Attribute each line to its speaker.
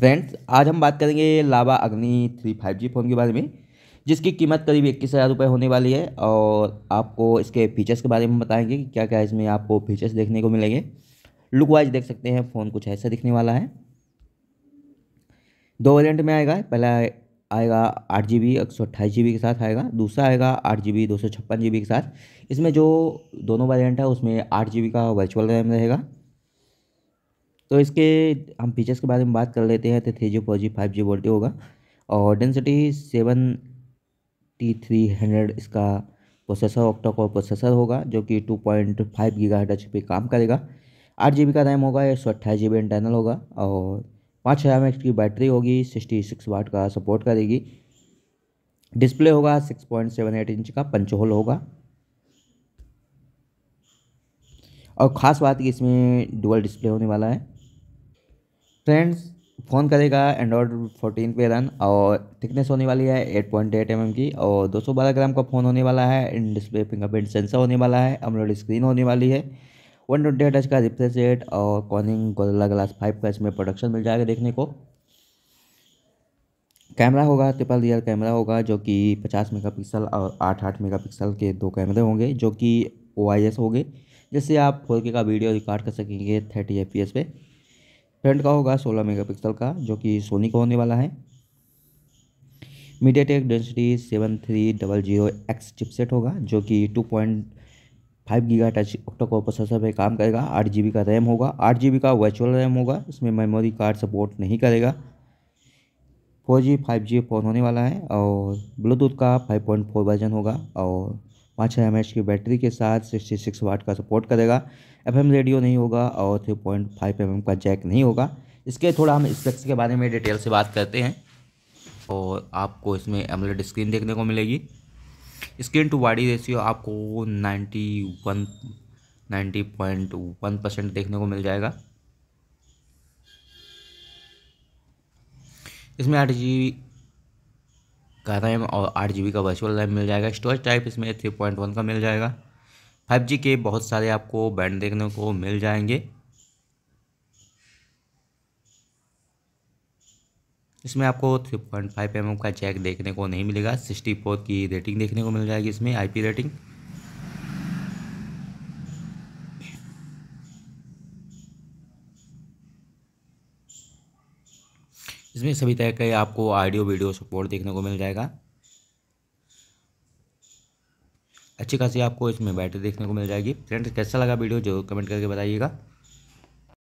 Speaker 1: friends आज हम बात करेंगे लावा अग्नि थ्री फाइव जी फ़ोन के बारे में जिसकी कीमत करीब इक्कीस हज़ार रुपये होने वाली है और आपको इसके फीचर्स के बारे में बताएंगे कि क्या क्या इसमें आपको फीचर्स देखने को मिलेंगे लुक वाइज देख सकते हैं फ़ोन कुछ ऐसा दिखने वाला है दो वेरियंट में आएगा पहला आएगा आठ जी बी एक सौ अट्ठाईस जी बी के साथ आएगा दूसरा आएगा आठ जी बी दो सौ छप्पन जी बी के साथ इसमें जो दोनों वेरियंट है उसमें आठ जी बी का वर्चुअल रैम रहेगा तो इसके हम फीचर्स के बारे में बात कर लेते हैं तो three G four G five G VoLTE होगा और Dimensity seven T three hundred इसका प्रोसेसर ऑक्टा कोर प्रोसेसर होगा जो कि टू पॉइंट फाइव गीगा पे काम करेगा आठ जी का रैम होगा एक सौ अट्ठाईस जी इंटरनल होगा और पाँच हज़ार एम की बैटरी होगी सिक्सटी सिक्स वाट का सपोर्ट करेगी डिस्प्ले होगा six point seven eight inch का पंच होल होगा और ख़ास बात कि इसमें डुअल डिस्प्ले होने वाला है फ्रेंड्स फ़ोन करेगा एंड्रॉयड 14 पे रन और थिकनेस होने वाली है 8.8 पॉइंट mm की और 212 ग्राम का फ़ोन होने वाला है इन डिस्प्ले फिंगरप्रिंट सेंसर होने वाला है अमरोड स्क्रीन होने वाली है वन ट्वेंटी एट का रिफ्रेश रेट और कॉनिंग गोरला ग्लास फाइव का इसमें प्रोडक्शन मिल जाएगा देखने को कैमरा होगा ट्रिपल रियर कैमरा होगा जो कि पचास मेगा और आठ आठ मेगा के दो कैमरे होंगे जो कि ओ आई एस होंगे जिससे आप फोर के का वीडियो रिकॉर्ड कर सकेंगे थर्टी एफ पी एस पे फ्रंट का होगा 16 मेगापिक्सल का जो कि सोनी का होने वाला है MediaTek Dimensity seven three double zero X chipset होगा जो कि टू पॉइंट फाइव गीगा टच ऑक्टा कोर प्रोसेसर पर काम करेगा आठ जी का रैम होगा आठ जी का वर्चुअल रैम होगा इसमें मेमोरी कार्ड सपोर्ट नहीं करेगा four G five G phone होने वाला है और ब्लूटूथ का फाइव पॉइंट फोर वर्जन होगा और पाँच हज़ार एम की बैटरी के साथ सिक्सटी सिक्स वाट का सपोर्ट करेगा एफ रेडियो नहीं होगा और थ्री पॉइंट फाइव एम का जैक नहीं होगा इसके थोड़ा हम स्पेक्स के बारे में डिटेल से बात करते हैं और आपको इसमें एमलेट स्क्रीन देखने को मिलेगी स्क्रीन टू वाडी रेशियो आपको ninety one ninety point one percent देखने को मिल जाएगा इसमें आठ जी का रैम और आठ जी का वर्चुअल रैम मिल जाएगा स्टोरेज टाइप इसमें थ्री पॉइंट वन का मिल जाएगा फाइव जी के बहुत सारे आपको बैंड देखने को मिल जाएंगे इसमें आपको थ्री पॉइंट फाइव एम का चेक देखने को नहीं मिलेगा सिक्सटी फोर की रेटिंग देखने को मिल जाएगी इसमें आई पी रेटिंग इसमें सभी तरह का आपको ऑडियो वीडियो सपोर्ट देखने को मिल जाएगा अच्छी खासी आपको इसमें बैटरी देखने को मिल जाएगी फ्रेंड्स कैसा लगा वीडियो जो कमेंट करके बताइएगा